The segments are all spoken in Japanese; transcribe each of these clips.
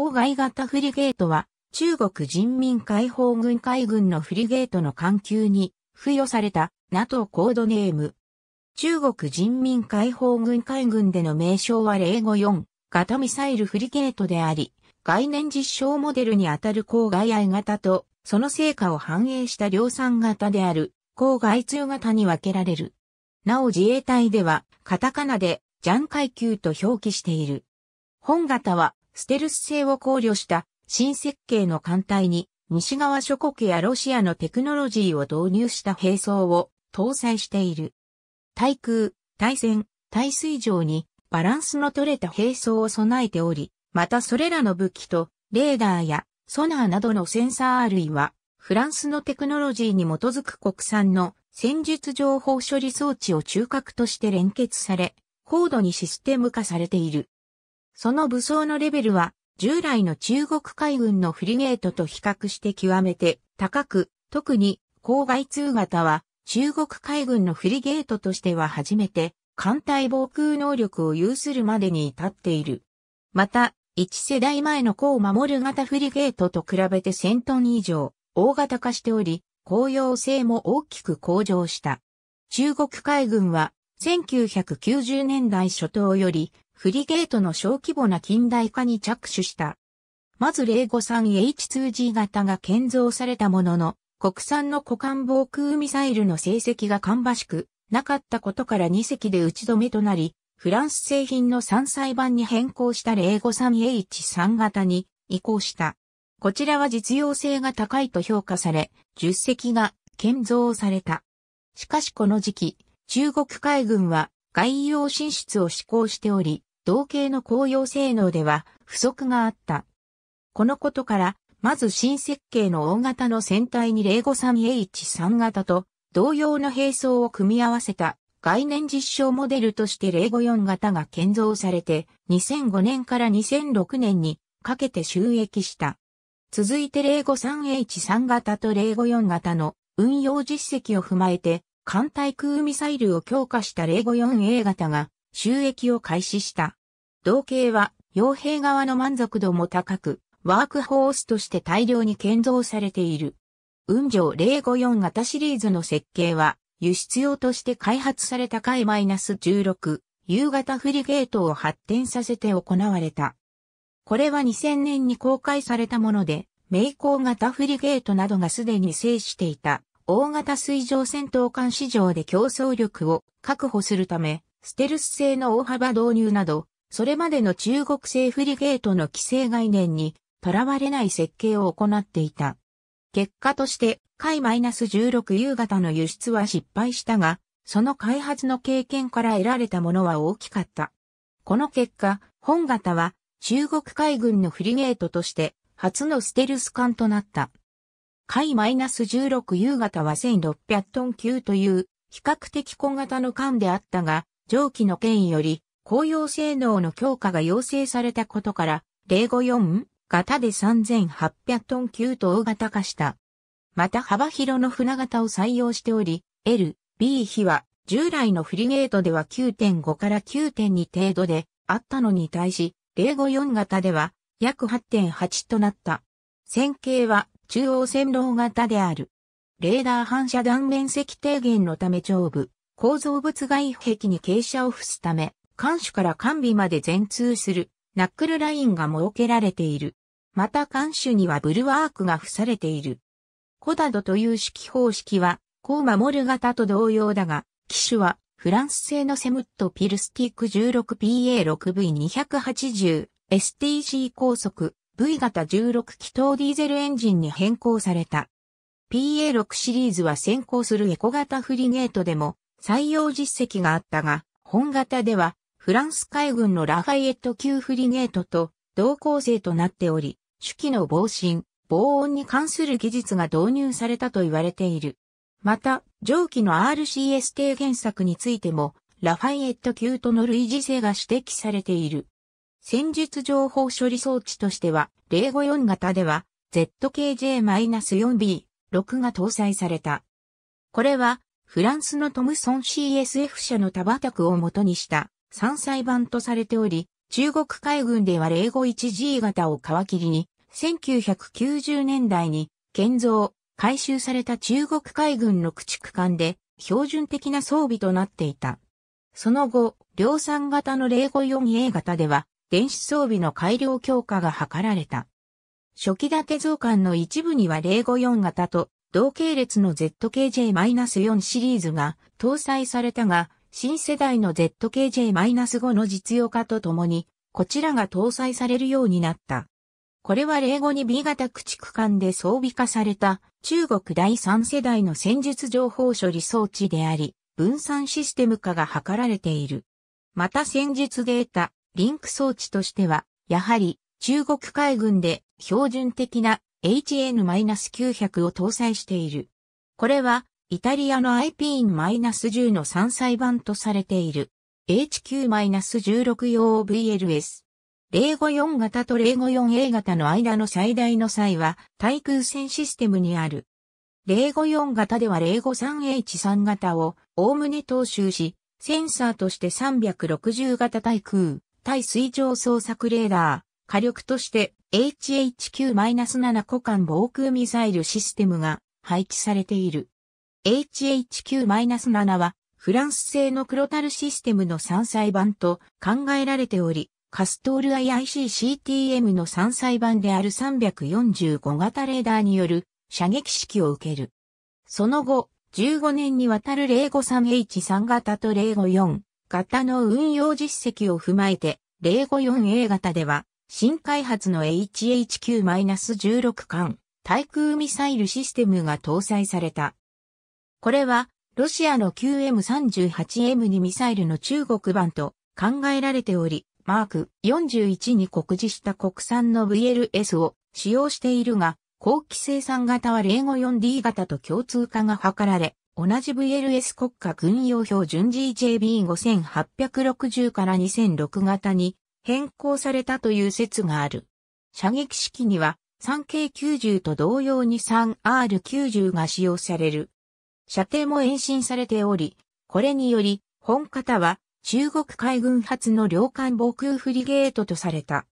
郊外型フリゲートは、中国人民解放軍海軍のフリゲートの環球に付与された NATO コードネーム。中国人民解放軍海軍での名称は054型ミサイルフリゲートであり、概念実証モデルにあたる郊外愛型と、その成果を反映した量産型である郊外通型に分けられる。なお自衛隊では、カタカナでジャン階級と表記している。本型はステルス性を考慮した新設計の艦隊に西側諸国やロシアのテクノロジーを導入した兵装を搭載している。対空、対戦、対水上にバランスの取れた兵装を備えており、またそれらの武器とレーダーやソナーなどのセンサー類はフランスのテクノロジーに基づく国産の戦術情報処理装置を中核として連結され、高度にシステム化されている。その武装のレベルは、従来の中国海軍のフリゲートと比較して極めて高く、特に郊外通型は中国海軍のフリゲートとしては初めて艦隊防空能力を有するまでに至っている。また、一世代前のを守る型フリゲートと比べて1000トン以上大型化しており、公用性も大きく向上した。中国海軍は1990年代初頭よりフリゲートの小規模な近代化に着手した。まず 053H2G 型が建造されたものの、国産の股間防空ミサイルの成績が芳しく、なかったことから2隻で打ち止めとなり、フランス製品の3歳版に変更した 053H3 型に移行した。こちらは実用性が高いと評価され、10隻が建造された。しかしこの時期、中国海軍は外洋進出を志向しており、同型の紅用性能では不足があった。このことから、まず新設計の大型の船体に 053H3 型と同様の並走を組み合わせた概念実証モデルとして054型が建造されて2005年から2006年にかけて収益した。続いて 053H3 型と054型の運用実績を踏まえて艦対空ミサイルを強化した 054A 型が収益を開始した。同型は、傭兵側の満足度も高く、ワークホースとして大量に建造されている。運上054型シリーズの設計は、輸出用として開発された回 -16、夕方フリゲートを発展させて行われた。これは2000年に公開されたもので、名工型フリゲートなどがすでに制していた、大型水上戦闘艦市場で競争力を確保するため、ステルス製の大幅導入など、それまでの中国製フリゲートの規制概念にとらわれない設計を行っていた。結果として、海 -16 夕方の輸出は失敗したが、その開発の経験から得られたものは大きかった。この結果、本型は中国海軍のフリゲートとして初のステルス艦となった。海 -16 夕方は1600トン級という比較的小型の艦であったが、上記の件より公用性能の強化が要請されたことから、054型で3800トン級と大型化した。また幅広の船型を採用しており、L、B 比は従来のフリゲートでは9.5から9.2程度であったのに対し、054型では約8.8となった。線形は中央線路型である。レーダー反射断面積低減のため上部、構造物外壁に傾斜を付すため、艦首から艦尾まで全通するナックルラインが設けられている。また艦首にはブルワークが付されている。コダドという式方式は、コーマモル型と同様だが、機種はフランス製のセムットピルスティック 16PA6V280 STG 高速 V 型16気筒ディーゼルエンジンに変更された。PA6 シリーズは先行するエコ型フリゲートでも採用実績があったが、本型ではフランス海軍のラファイエット級フリゲートと同構成となっており、手記の防振、防音に関する技術が導入されたと言われている。また、上記の RCS 低原作についても、ラファイエット級との類似性が指摘されている。戦術情報処理装置としては、054型では、ZKJ-4B、6が搭載された。これは、フランスのトムソン CSF 社のタバタクを元にした山菜版とされており、中国海軍では0 5 1 G 型を皮切りに、1990年代に建造、改修された中国海軍の駆逐艦で標準的な装備となっていた。その後、量産型の 054A 型では、電子装備の改良強化が図られた。初期だけ造艦の一部には054型と同系列の ZKJ-4 シリーズが搭載されたが、新世代の ZKJ-5 の実用化とともに、こちらが搭載されるようになった。これは例後に B 型駆逐艦で装備化された中国第三世代の戦術情報処理装置であり、分散システム化が図られている。また戦術データ、リンク装置としては、やはり中国海軍で標準的な HN-900 を搭載している。これはイタリアの i p 1 0の3歳版とされている HQ-16 用 VLS。054型と 054A 型の間の最大の際は対空戦システムにある。054型では 053H3 型をおおむね踏襲し、センサーとして360型対空、対水上捜索レーダー、火力として HHQ-7 股間防空ミサイルシステムが配置されている。HHQ-7 はフランス製のクロタルシステムの山菜版と考えられており、カストール IICCTM の山菜版である345型レーダーによる射撃式を受ける。その後、15年にわたる 053H3 型と 054- 型の運用実績を踏まえて、054A 型では、新開発の HHQ-16 艦、対空ミサイルシステムが搭載されたこれは、ロシアの QM38M にミサイルの中国版と考えられており、マーク41に告示した国産の VLS を使用しているが、後期生産型は 054D 型と共通化が図られ、同じ VLS 国家軍用標準 GJB5860 から2006型に変更されたという説がある。射撃式には 3K90 と同様に 3R90 が使用される。射程も延伸されており、これにより、本型は中国海軍発の領艦防空フリゲートとされた。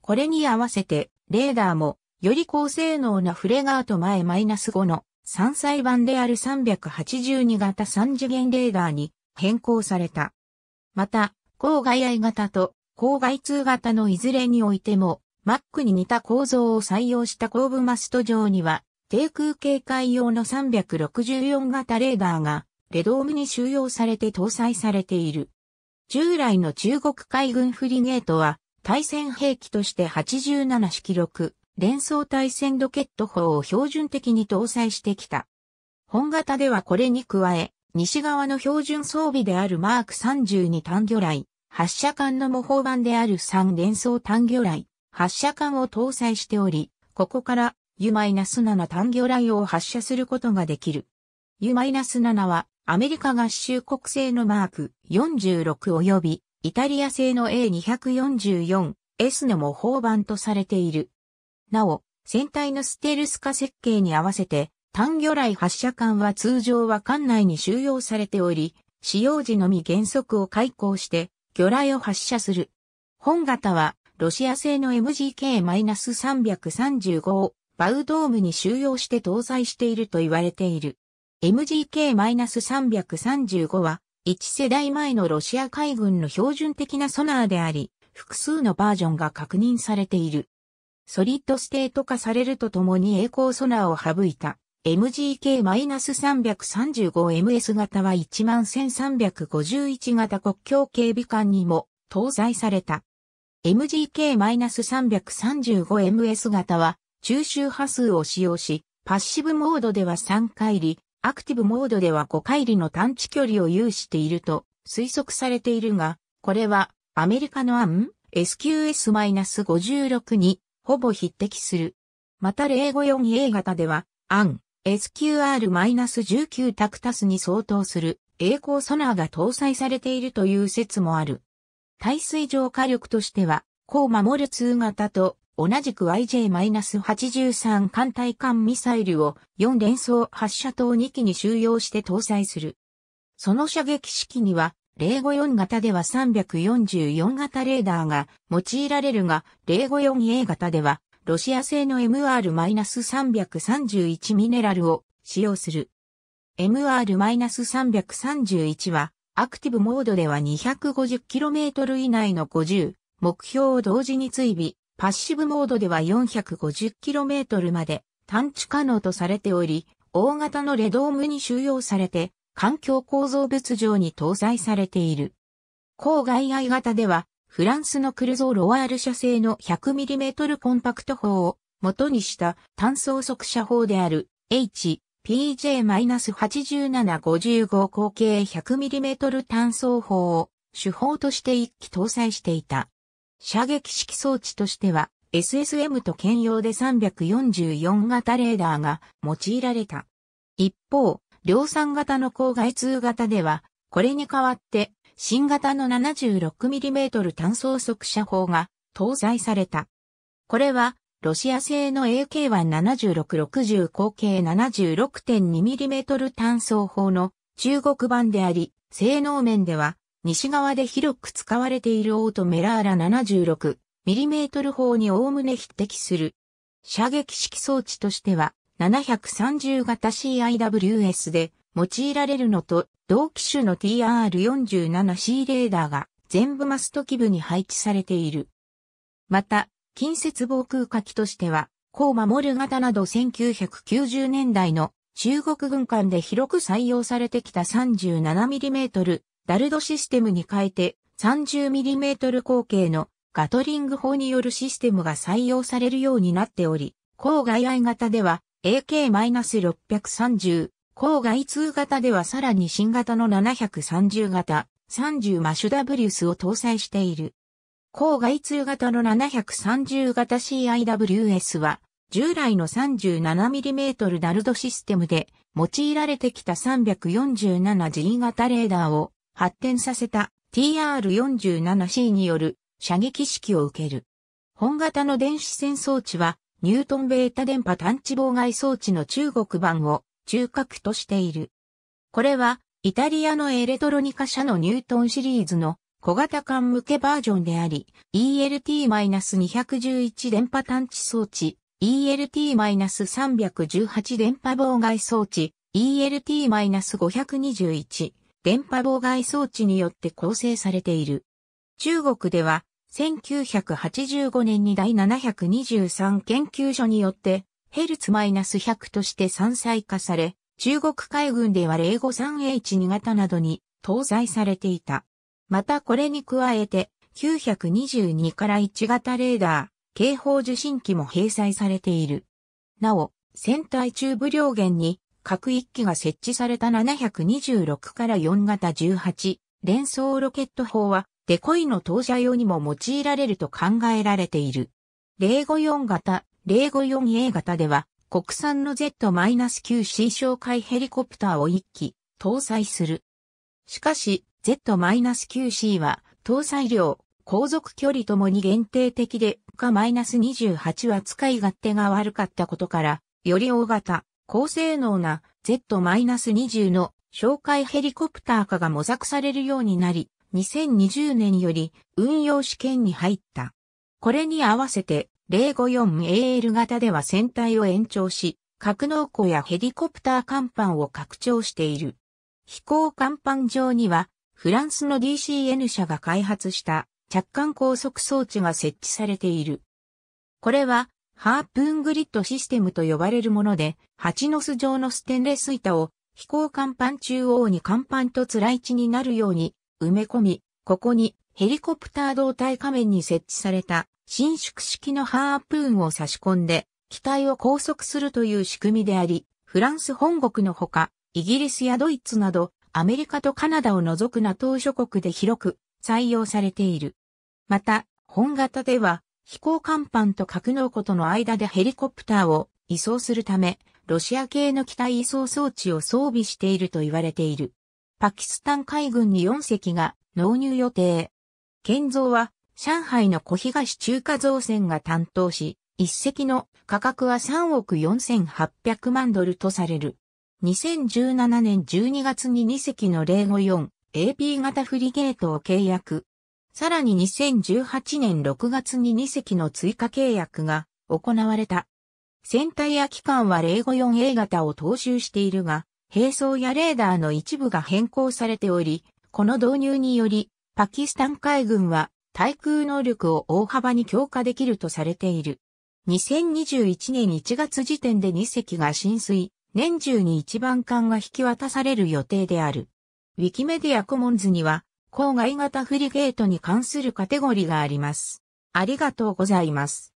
これに合わせて、レーダーも、より高性能なフレガート前マイナス -5 の三歳版である382型3次元レーダーに変更された。また、郊外 I 型と郊外2型のいずれにおいても、Mac に似た構造を採用した後部マスト上には、低空警戒用の364型レーダーが、レドームに収容されて搭載されている。従来の中国海軍フリゲートは、対戦兵器として87式6、連装対戦ロケット砲を標準的に搭載してきた。本型ではこれに加え、西側の標準装備であるマーク32単魚雷、発射管の模倣版である3連装単魚雷、発射管を搭載しており、ここから U-7 単魚雷を発射することができる。U-7 はアメリカ合衆国製のマーク46及びイタリア製の A244S の模倣版とされている。なお、船体のステルス化設計に合わせて単魚雷発射管は通常は艦内に収容されており、使用時のみ原則を開講して魚雷を発射する。本型はロシア製の MGK-335 バウドームに収容して搭載していると言われている。MGK-335 は、1世代前のロシア海軍の標準的なソナーであり、複数のバージョンが確認されている。ソリッドステート化されるとともに栄光ソナーを省いた MGK-335MS 型は11351型国境警備艦にも搭載された。MGK-335MS 型は中周波数を使用し、パッシブモードでは3回り、アクティブモードでは5回りの探知距離を有していると推測されているが、これはアメリカのアン SQS-56 にほぼ匹敵する。また 054A 型ではアン SQR-19 タクタスに相当する栄光ソナーが搭載されているという説もある。耐水上火力としては、高守る2型と同じく y j 8 3艦隊艦ミサイルを4連装発射塔2機に収容して搭載する。その射撃式には、054型では344型レーダーが用いられるが、054A 型では、ロシア製の MR-331 ミネラルを使用する。MR-331 は、アクティブモードでは 250km 以内の50目標を同時に追尾、パッシブモードでは 450km まで探知可能とされており、大型のレドームに収容されて、環境構造物上に搭載されている。郊外外型では、フランスのクルゾー・ロワール社製の 100mm コンパクト砲を元にした単装速射砲である HPJ-8755 口径 100mm 単装砲を手法として一機搭載していた。射撃式装置としては、SSM と兼用で344型レーダーが用いられた。一方、量産型の郊外通型では、これに代わって、新型の 76mm 単装速射砲が搭載された。これは、ロシア製の AK-17660 口径 76.2mm 単装砲の中国版であり、性能面では西側で広く使われているオートメラーラ 76mm 砲におおむね匹敵する。射撃式装置としては、730型 CIWS で用いられるのと、同機種の TR47C レーダーが全部マスト基部に配置されている。また、近接防空火器としては、コーマモル型など1990年代の中国軍艦で広く採用されてきた 37mm ダルドシステムに変えて 30mm 口径のガトリング砲によるシステムが採用されるようになっており、郊外愛型では AK-630、郊外2型ではさらに新型の730型、30マシュダブリウスを搭載している。郊外2型の730型 CIWS は、従来の 37mm ダルドシステムで用いられてきた 347G 型レーダーを発展させた TR-47C による射撃式を受ける。本型の電子戦装置は、ニュートンベータ電波探知妨害装置の中国版を中核としている。これは、イタリアのエレトロニカ社のニュートンシリーズの小型艦向けバージョンであり、ELT-211 電波探知装置、ELT-318 電波妨害装置、ELT-521、電波妨害装置によって構成されている。中国では、1985年に第723研究所によって、ヘルツマイナス100として散細化され、中国海軍では 053H2 型などに搭載されていた。またこれに加えて、922から1型レーダー、警報受信機も閉載されている。なお、船体中部両舷に各1機が設置された726から4型18連装ロケット砲はデコイの投射用にも用いられると考えられている。054型、054A 型では国産の Z-9C 哨戒ヘリコプターを1機搭載する。しかし Z-9C は搭載量、航続距離ともに限定的で、か -28 は使い勝手が悪かったことから、より大型、高性能な Z-20 の紹戒ヘリコプター化が模索されるようになり、2020年より運用試験に入った。これに合わせて 054AL 型では船体を延長し、格納庫やヘリコプター甲板を拡張している。飛行甲板上には、フランスの DCN 社が開発した着艦高速装置が設置されている。これはハープーングリッドシステムと呼ばれるもので、蜂の巣状のステンレス板を飛行甲板中央に甲板とつらい地になるように埋め込み、ここにヘリコプター胴体仮面に設置された伸縮式のハープーンを差し込んで、機体を拘束するという仕組みであり、フランス本国のほか、イギリスやドイツなど、アメリカとカナダを除く NATO 諸国で広く採用されている。また、本型では、飛行甲板と格納庫との間でヘリコプターを移送するため、ロシア系の機体移送装置を装備していると言われている。パキスタン海軍に4隻が納入予定。建造は上海の小東中華造船が担当し、1隻の価格は3億4800万ドルとされる。2017年12月に2隻の054 AP 型フリゲートを契約。さらに2018年6月に2隻の追加契約が行われた。船体や機関は 054A 型を踏襲しているが、兵装やレーダーの一部が変更されており、この導入により、パキスタン海軍は対空能力を大幅に強化できるとされている。2021年1月時点で2隻が浸水、年中に一番艦が引き渡される予定である。ウィキメディアコモンズには、郊外型フリゲートに関するカテゴリがあります。ありがとうございます。